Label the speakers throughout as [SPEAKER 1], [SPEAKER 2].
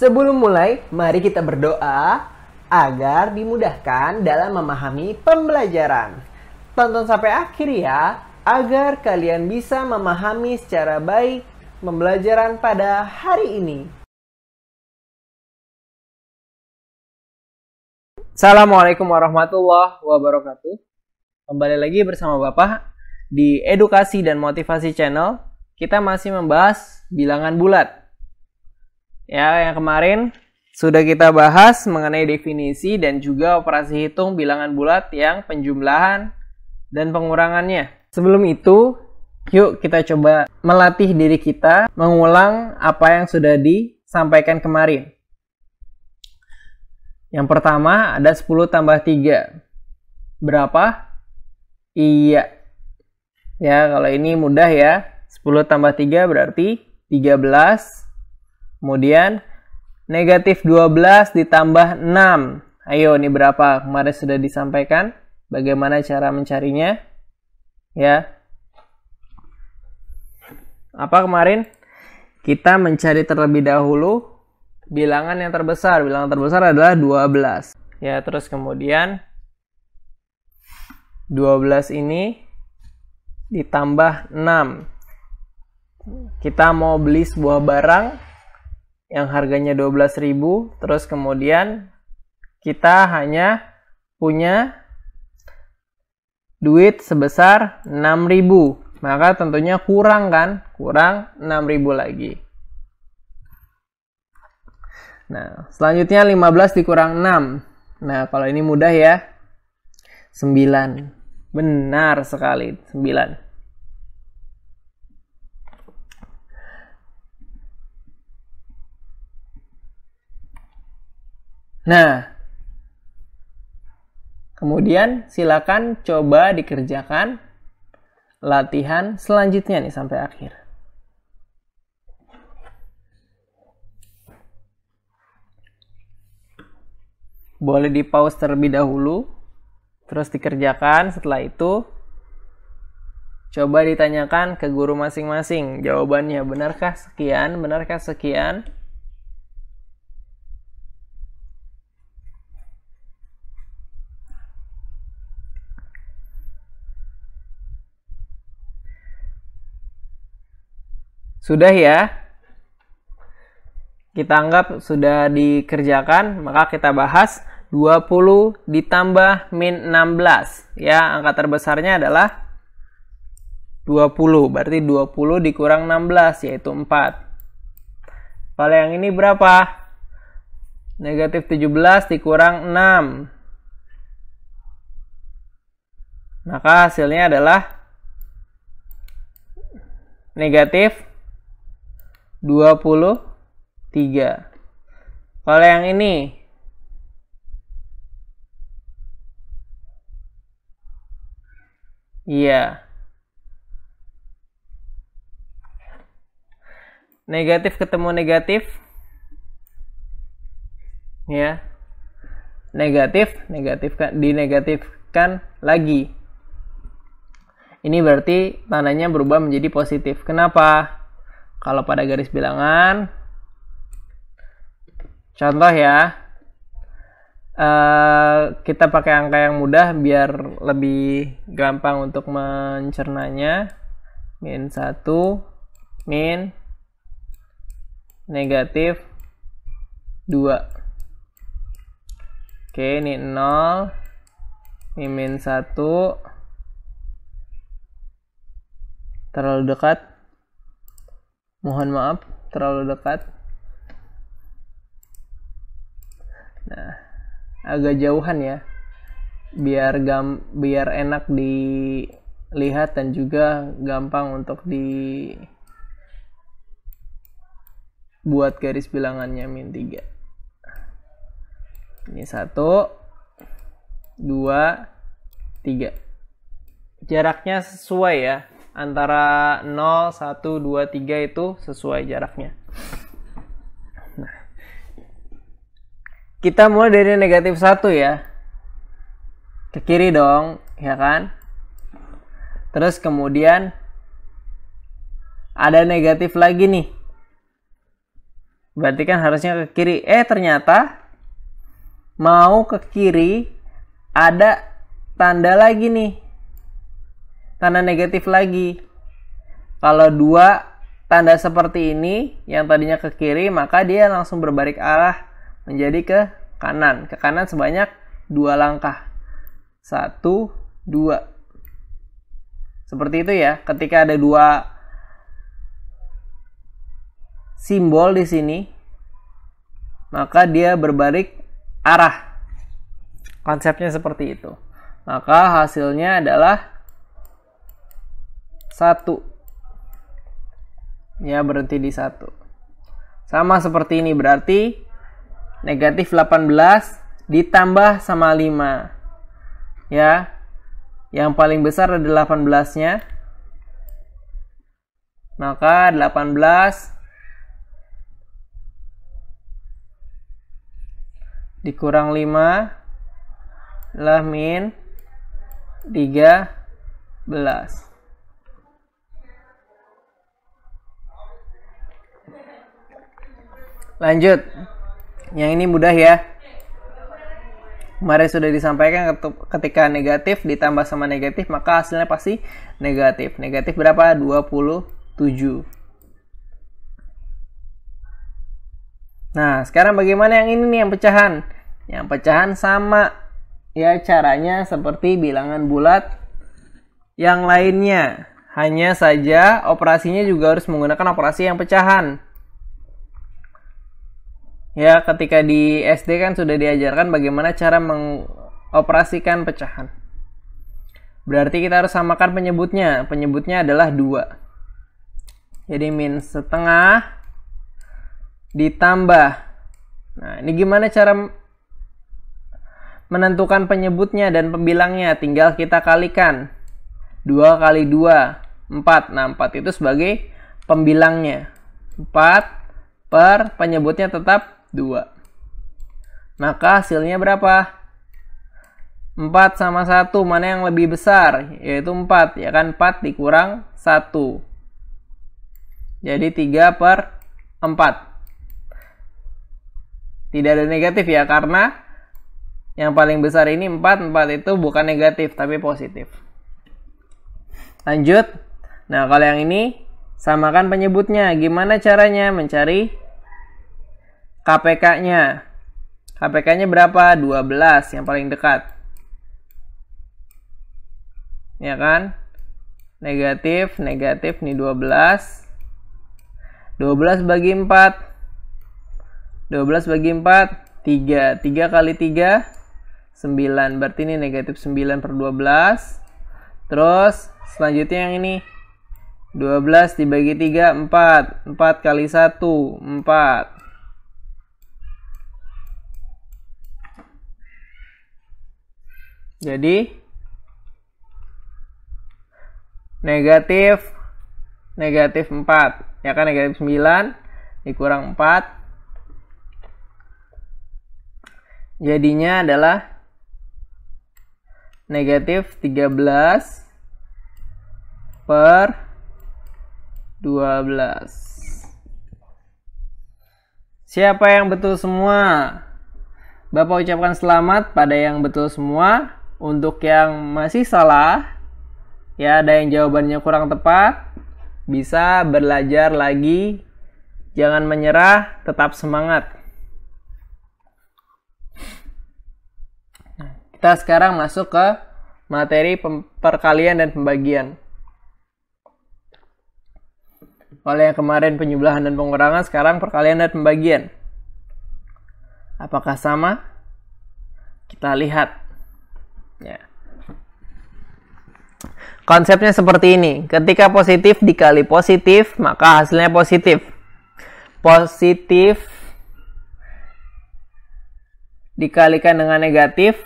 [SPEAKER 1] Sebelum mulai, mari kita berdoa agar dimudahkan dalam memahami pembelajaran. Tonton sampai akhir ya, agar kalian bisa memahami secara baik pembelajaran pada hari ini. Assalamualaikum warahmatullahi wabarakatuh. Kembali lagi bersama Bapak di Edukasi dan Motivasi Channel. Kita masih membahas bilangan bulat. Ya, yang kemarin sudah kita bahas mengenai definisi dan juga operasi hitung bilangan bulat yang penjumlahan dan pengurangannya. Sebelum itu, yuk kita coba melatih diri kita mengulang apa yang sudah disampaikan kemarin. Yang pertama ada 10 tambah 3. Berapa? Iya. Ya, kalau ini mudah ya. 10 tambah 3 berarti 13 Kemudian negatif 12 ditambah 6. Ayo, ini berapa? Kemarin sudah disampaikan. Bagaimana cara mencarinya? Ya. Apa kemarin? Kita mencari terlebih dahulu bilangan yang terbesar. Bilangan terbesar adalah 12. Ya, terus kemudian 12 ini ditambah 6. Kita mau beli sebuah barang yang harganya 12.000 terus kemudian kita hanya punya duit sebesar 6.000 maka tentunya kurang kan kurang 6.000 lagi nah selanjutnya 15 dikurang 6 nah kalau ini mudah ya 9 benar sekali 9 Nah, kemudian silakan coba dikerjakan latihan selanjutnya nih sampai akhir. Boleh di pause terlebih dahulu, terus dikerjakan setelah itu coba ditanyakan ke guru masing-masing jawabannya benarkah sekian benarkah sekian Sudah ya. Kita anggap sudah dikerjakan, maka kita bahas 20 ditambah min 16. Ya, angka terbesarnya adalah 20. Berarti 20 dikurang 16, yaitu 4. Kalau yang ini berapa? Negatif 17 dikurang 6. Maka hasilnya adalah negatif 23. Kalau yang ini Iya. Negatif ketemu negatif. Ya. Negatif, negatif kan dinegatifkan lagi. Ini berarti tandanya berubah menjadi positif. Kenapa? kalau pada garis bilangan contoh ya uh, kita pakai angka yang mudah biar lebih gampang untuk mencernanya min 1 min negatif 2 oke ini 0 ini min 1 terlalu dekat mohon maaf terlalu dekat nah agak jauhan ya biar gam biar enak dilihat dan juga gampang untuk di buat garis bilangannya min 3 ini satu dua tiga jaraknya sesuai ya antara 0, 1, 2, 3 itu sesuai jaraknya. Nah, kita mulai dari negatif 1 ya. Ke kiri dong, ya kan? Terus kemudian ada negatif lagi nih. Berarti kan harusnya ke kiri. Eh ternyata mau ke kiri ada tanda lagi nih tanda negatif lagi. Kalau dua tanda seperti ini yang tadinya ke kiri maka dia langsung berbalik arah menjadi ke kanan. Ke kanan sebanyak dua langkah. Satu, dua. Seperti itu ya. Ketika ada dua simbol di sini maka dia berbalik arah. Konsepnya seperti itu. Maka hasilnya adalah satu ya berhenti di satu sama seperti ini berarti negatif 18 ditambah sama 5 ya yang paling besar ada 18 nya maka 18 dikurang 5 lah min 13 Lanjut. Yang ini mudah ya. Kemarin sudah disampaikan ketika negatif ditambah sama negatif maka hasilnya pasti negatif. Negatif berapa? 27. Nah, sekarang bagaimana yang ini nih yang pecahan? Yang pecahan sama ya caranya seperti bilangan bulat yang lainnya. Hanya saja operasinya juga harus menggunakan operasi yang pecahan. Ya, ketika di SD kan sudah diajarkan bagaimana cara mengoperasikan pecahan. Berarti kita harus samakan penyebutnya. Penyebutnya adalah dua. Jadi min setengah ditambah. Nah, ini gimana cara menentukan penyebutnya dan pembilangnya tinggal kita kalikan 2 kali 2 4 nah 4 itu sebagai pembilangnya 4 per penyebutnya tetap 2. Maka hasilnya berapa? 4 sama 1, mana yang lebih besar? Yaitu 4, ya kan? 4 dikurang 1. Jadi 3 per 4. Tidak ada negatif ya, karena yang paling besar ini 4, 4 itu bukan negatif, tapi positif. Lanjut. Nah, kalau yang ini, samakan penyebutnya. Gimana caranya mencari KPK-nya. KPK-nya berapa? 12 yang paling dekat. Ya kan? Negatif, negatif nih 12. 12 bagi 4 12 bagi 4 3 3 kali 3 9 berarti ini negatif 9 per 12 terus selanjutnya yang ini 12 dibagi 3 4 4 kali 1 4 Jadi negatif negatif 4 ya kan negatif 9 dikurang 4 jadinya adalah negatif 13 per 12 siapa yang betul semua Bapak ucapkan selamat pada yang betul semua untuk yang masih salah, ya ada yang jawabannya kurang tepat, bisa belajar lagi. Jangan menyerah, tetap semangat. Nah, kita sekarang masuk ke materi perkalian dan pembagian. Kalau yang kemarin penjumlahan dan pengurangan, sekarang perkalian dan pembagian. Apakah sama? Kita lihat. Ya. Konsepnya seperti ini. Ketika positif dikali positif, maka hasilnya positif. Positif dikalikan dengan negatif,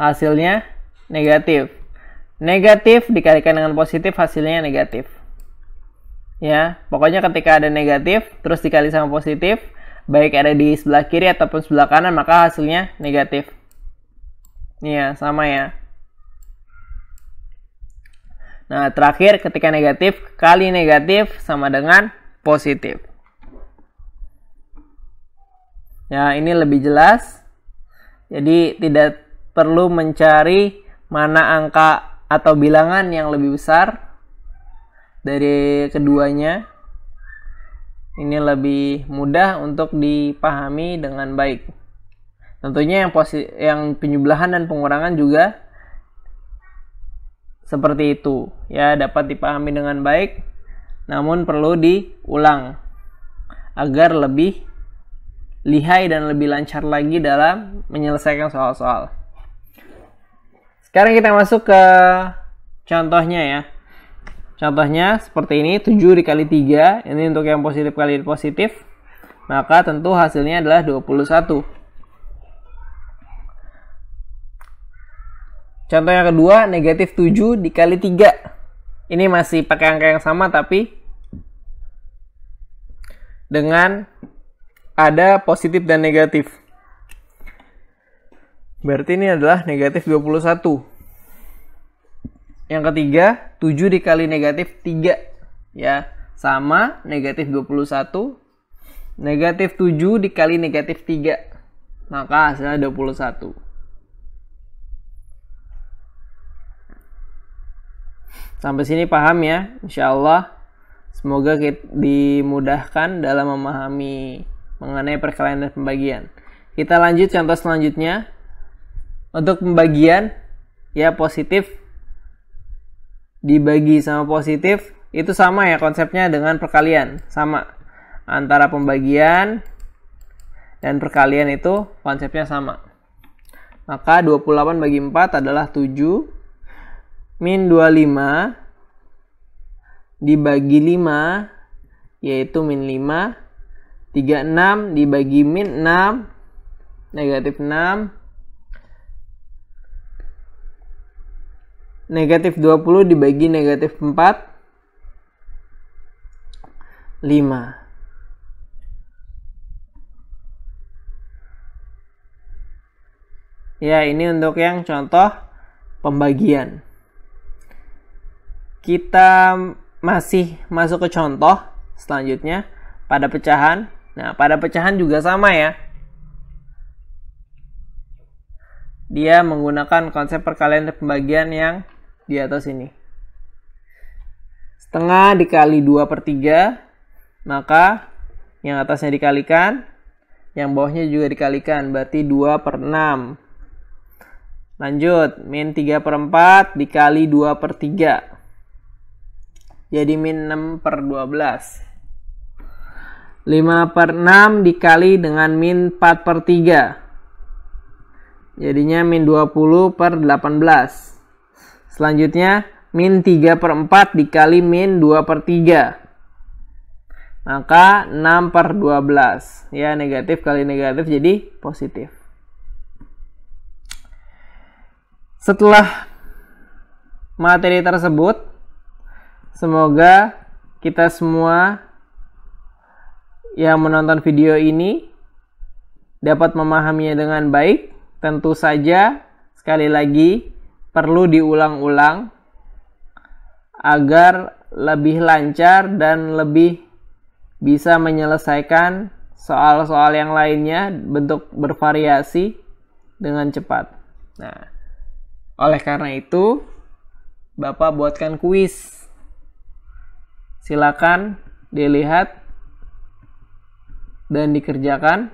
[SPEAKER 1] hasilnya negatif. Negatif dikalikan dengan positif, hasilnya negatif. Ya, pokoknya ketika ada negatif, terus dikali sama positif, baik ada di sebelah kiri ataupun sebelah kanan, maka hasilnya negatif. Iya, sama ya. Nah, terakhir ketika negatif, kali negatif sama dengan positif. Ya, ini lebih jelas. Jadi, tidak perlu mencari mana angka atau bilangan yang lebih besar dari keduanya. Ini lebih mudah untuk dipahami dengan baik. Tentunya yang posi yang penjumlahan dan pengurangan juga seperti itu ya dapat dipahami dengan baik namun perlu diulang agar lebih lihai dan lebih lancar lagi dalam menyelesaikan soal-soal. Sekarang kita masuk ke contohnya ya. Contohnya seperti ini 7 dikali 3 ini untuk yang positif kali positif maka tentu hasilnya adalah 21. Contoh yang kedua, negatif 7 dikali 3. Ini masih pakai angka yang sama tapi dengan ada positif dan negatif. Berarti ini adalah negatif 21. Yang ketiga, 7 dikali negatif 3. Ya, sama negatif 21. Negatif 7 dikali negatif 3. Maka hasilnya 21. Sampai sini paham ya, insya Allah. Semoga kita dimudahkan dalam memahami mengenai perkalian dan pembagian. Kita lanjut contoh selanjutnya. Untuk pembagian, ya positif dibagi sama positif itu sama ya konsepnya dengan perkalian sama antara pembagian dan perkalian itu konsepnya sama maka 28 bagi 4 adalah 7 min 25 dibagi 5 yaitu min 5 36 dibagi min 6 negatif 6 negatif 20 dibagi negatif 4 5 Ya, ini untuk yang contoh pembagian kita masih masuk ke contoh selanjutnya pada pecahan. Nah, pada pecahan juga sama ya. Dia menggunakan konsep perkalian pembagian yang di atas ini. Setengah dikali 2 per 3, maka yang atasnya dikalikan, yang bawahnya juga dikalikan, berarti 2 per 6. Lanjut, min 3 per 4 dikali 2 per 3 jadi min 6 per 12. 5 per 6 dikali dengan min 4 per 3. Jadinya min 20 per 18. Selanjutnya min 3 per 4 dikali min 2 per 3. Maka 6 per 12. Ya negatif kali negatif jadi positif. Setelah materi tersebut, Semoga kita semua yang menonton video ini dapat memahaminya dengan baik. Tentu saja, sekali lagi perlu diulang-ulang agar lebih lancar dan lebih bisa menyelesaikan soal-soal yang lainnya bentuk bervariasi dengan cepat. Nah, oleh karena itu, Bapak buatkan kuis silakan dilihat dan dikerjakan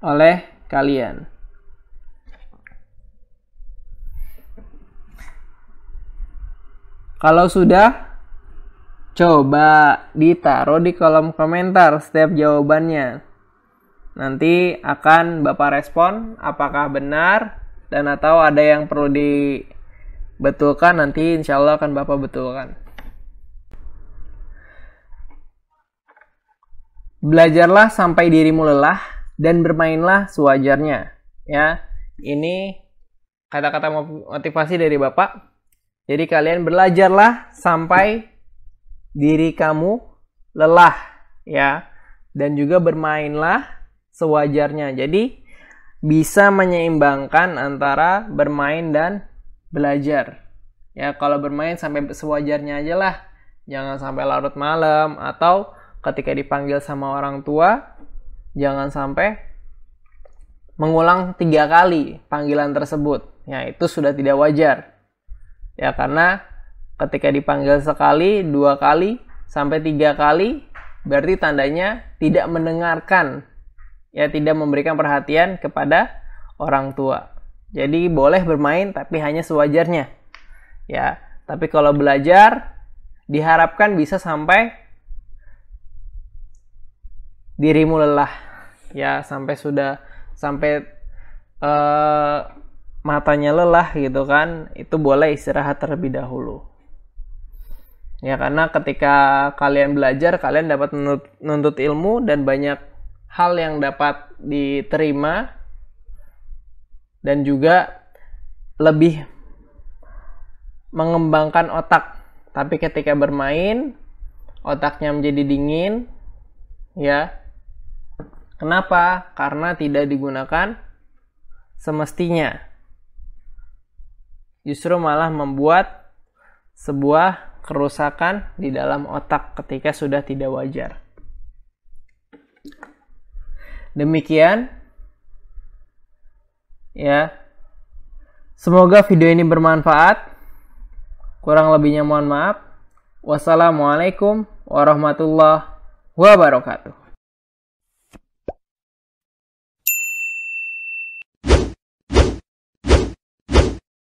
[SPEAKER 1] oleh kalian. Kalau sudah, coba ditaruh di kolom komentar setiap jawabannya. Nanti akan Bapak respon apakah benar dan atau ada yang perlu dibetulkan nanti insya Allah akan Bapak betulkan. Belajarlah sampai dirimu lelah dan bermainlah sewajarnya. Ya, ini kata-kata motivasi dari Bapak. Jadi kalian belajarlah sampai diri kamu lelah ya dan juga bermainlah sewajarnya. Jadi bisa menyeimbangkan antara bermain dan belajar. Ya, kalau bermain sampai sewajarnya aja lah. Jangan sampai larut malam atau ketika dipanggil sama orang tua jangan sampai mengulang tiga kali panggilan tersebut ya itu sudah tidak wajar ya karena ketika dipanggil sekali dua kali sampai tiga kali berarti tandanya tidak mendengarkan ya tidak memberikan perhatian kepada orang tua jadi boleh bermain tapi hanya sewajarnya ya tapi kalau belajar diharapkan bisa sampai dirimu lelah ya sampai sudah sampai uh, matanya lelah gitu kan itu boleh istirahat terlebih dahulu ya karena ketika kalian belajar kalian dapat menuntut ilmu dan banyak hal yang dapat diterima dan juga lebih mengembangkan otak tapi ketika bermain otaknya menjadi dingin ya Kenapa? Karena tidak digunakan semestinya. Justru malah membuat sebuah kerusakan di dalam otak ketika sudah tidak wajar. Demikian ya. Semoga video ini bermanfaat. Kurang lebihnya mohon maaf. Wassalamualaikum warahmatullahi wabarakatuh.